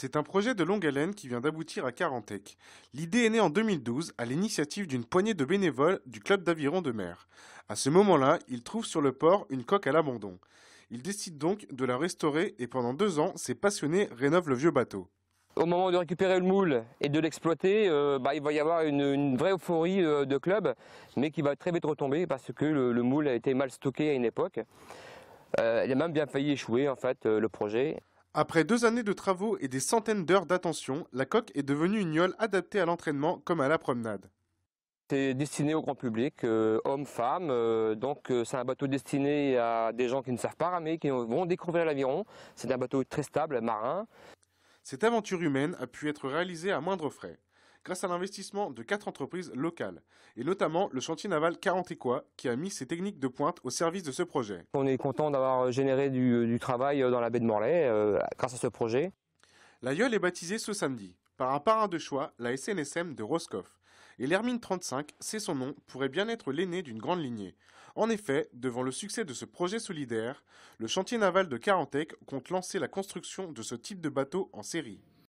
C'est un projet de longue haleine qui vient d'aboutir à Carantec. L'idée est née en 2012 à l'initiative d'une poignée de bénévoles du club d'aviron de mer. À ce moment-là, ils trouvent sur le port une coque à l'abandon. Ils décident donc de la restaurer et pendant deux ans, ces passionnés rénovent le vieux bateau. Au moment de récupérer le moule et de l'exploiter, euh, bah, il va y avoir une, vraie euphorie euh, de club, mais qui va très vite retomber parce que le, moule a été mal stocké à une époque. il euh, a même bien failli échouer en fait le projet. Après deux années de travaux et des centaines d'heures d'attention, la coque est devenue une yole adaptée à l'entraînement comme à la promenade. C'est destiné au grand public, euh, hommes, femmes. Euh, donc euh, c'est un bateau destiné à des gens qui ne savent pas ramer, qui vont découvrir l'aviron. C'est un bateau très stable, marin. Cette aventure humaine a pu être réalisée à moindre frais grâce à l'investissement de quatre entreprises locales, et notamment le chantier naval 40 qui a mis ses techniques de pointe au service de ce projet. On est content d'avoir généré du, travail euh, dans la baie de Morlaix euh, grâce à ce projet. L'aïeul est baptisée ce samedi par un parrain de choix, la SNSM de Roscoff. Et l'Hermine 35, c'est son nom, pourrait bien être l'aîné d'une grande lignée. En effet, devant le succès de ce projet solidaire, le chantier naval de Carantec compte lancer la construction de ce type de bateau en série.